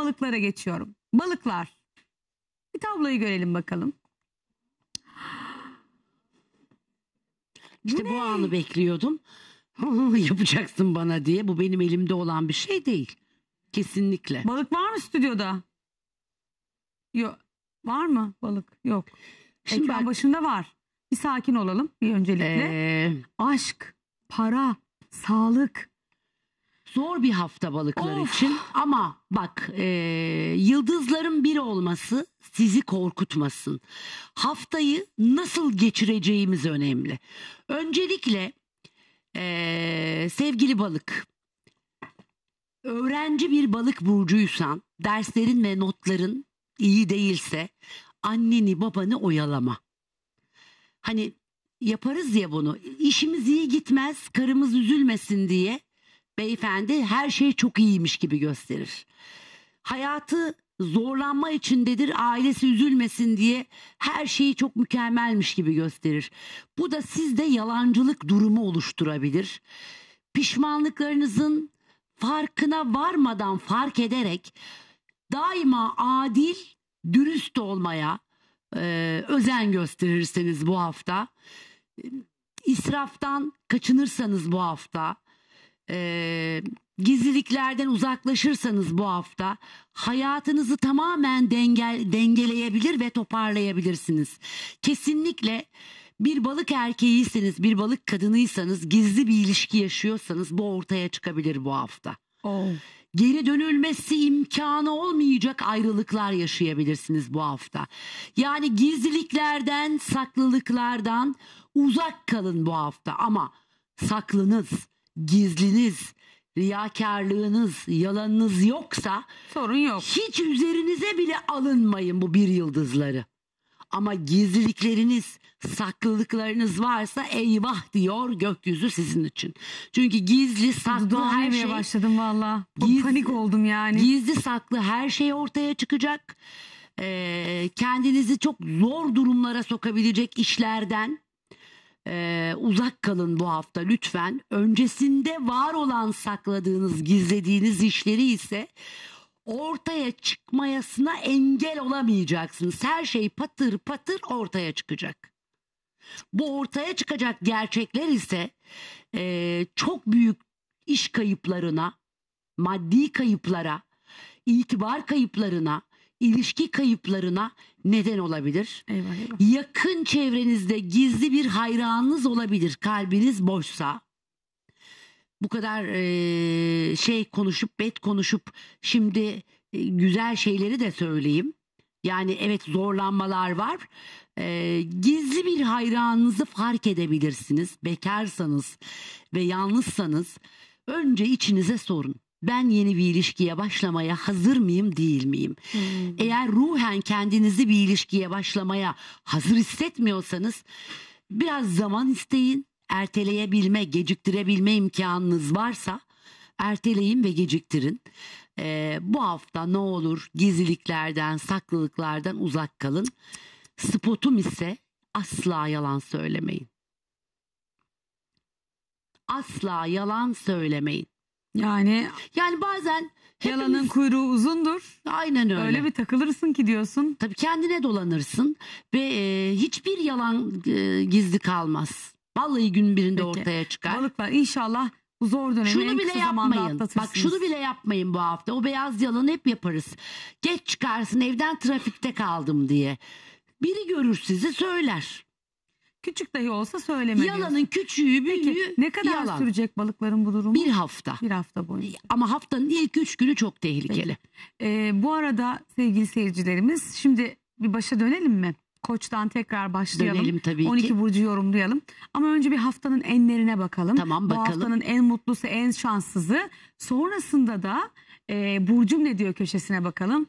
balıklara geçiyorum. Balıklar. Bir tabloyu görelim bakalım. İşte bu, bu anı bekliyordum. Yapacaksın bana diye. Bu benim elimde olan bir şey değil. Kesinlikle. Balık var mı stüdyoda? Yok. Var mı balık? Yok. Şimdi ben başında var. Bir sakin olalım bir öncelikle. Ee... Aşk, para, sağlık, Zor bir hafta balıklar Of. için ama bak e, yıldızların biri olması sizi korkutmasın. Haftayı nasıl geçireceğimiz önemli. Öncelikle e, sevgili balık öğrenci bir balık burcuysan derslerin ve notların iyi değilse anneni babanı oyalama. Hani yaparız ya bunu işimiz iyi gitmez karımız üzülmesin diye beyefendi her şey çok iyiymiş gibi gösterir. Hayatı zorlanma içindedir ailesi üzülmesin diye her şeyi çok mükemmelmiş gibi gösterir. Bu da sizde yalancılık durumu oluşturabilir. Pişmanlıklarınızın farkına varmadan fark ederek daima adil, dürüst olmaya e, özen gösterirseniz bu hafta, e, israftan kaçınırsanız bu hafta, e, gizliliklerden uzaklaşırsanız bu hafta hayatınızı tamamen denge, dengeleyebilir ve toparlayabilirsiniz. Kesinlikle bir balık erkeğiyseniz, bir balık kadınıysanız, gizli bir ilişki yaşıyorsanız bu ortaya çıkabilir bu hafta. Oh. Geri dönülmesi imkanı olmayacak ayrılıklar yaşayabilirsiniz bu hafta. Yani gizliliklerden, saklılıklardan uzak kalın bu hafta ama saklınız gizliniz, riyakarlığınız, yalanınız yoksa sorun yok. Hiç üzerinize bile alınmayın bu bir yıldızları. Ama gizlilikleriniz, saklılıklarınız varsa eyvah diyor gökyüzü sizin için. Çünkü gizli saklı Dudağım her şey. başladım valla. Panik oldum yani. Gizli saklı her şey ortaya çıkacak. Ee, kendinizi çok zor durumlara sokabilecek işlerden e, uzak kalın bu hafta lütfen. Öncesinde var olan sakladığınız, gizlediğiniz işleri ise ortaya çıkmayasına engel olamayacaksınız. Her şey patır patır ortaya çıkacak. Bu ortaya çıkacak gerçekler ise e, çok büyük iş kayıplarına, maddi kayıplara, itibar kayıplarına, ilişki kayıplarına neden olabilir. Eyvah, eyvah. Yakın çevrenizde gizli bir hayranınız olabilir kalbiniz boşsa. Bu kadar e, şey konuşup bet konuşup şimdi e, güzel şeyleri de söyleyeyim. Yani evet zorlanmalar var. E, gizli bir hayranınızı fark edebilirsiniz. Bekarsanız ve yalnızsanız önce içinize sorun ben yeni bir ilişkiye başlamaya hazır mıyım değil miyim? Hmm. Eğer ruhen kendinizi bir ilişkiye başlamaya hazır hissetmiyorsanız biraz zaman isteyin. Erteleyebilme, geciktirebilme imkanınız varsa erteleyin ve geciktirin. Ee, bu hafta ne olur gizliliklerden, saklılıklardan uzak kalın. Spotum ise asla yalan söylemeyin. Asla yalan söylemeyin. Yani yani bazen hepimiz... yalanın kuyruğu uzundur. Aynen öyle. Öyle bir takılırsın ki diyorsun. Tabii kendine dolanırsın ve e, hiçbir yalan e, gizli kalmaz. Vallahi gün birinde Peki. ortaya çıkar. Balıklar inşallah bu zor dönemi şunu en bile kısa yapmayın. Bak şunu bile yapmayın bu hafta. O beyaz yalanı hep yaparız. Geç çıkarsın evden trafikte kaldım diye. Biri görür sizi söyler. Küçük dahi olsa söyleme Yalanın küçüğü büyüğü Peki ne kadar yalan. sürecek balıkların bu durumu? Bir hafta. Bir hafta boyunca. E, ama haftanın ilk üç günü çok tehlikeli. Ee, bu arada sevgili seyircilerimiz şimdi bir başa dönelim mi? Koç'tan tekrar başlayalım. Dönelim tabii 12 ki. burcu yorumlayalım. Ama önce bir haftanın enlerine bakalım. Tamam bakalım. Bu haftanın en mutlusu, en şanssızı. Sonrasında da e, burcum ne diyor köşesine bakalım.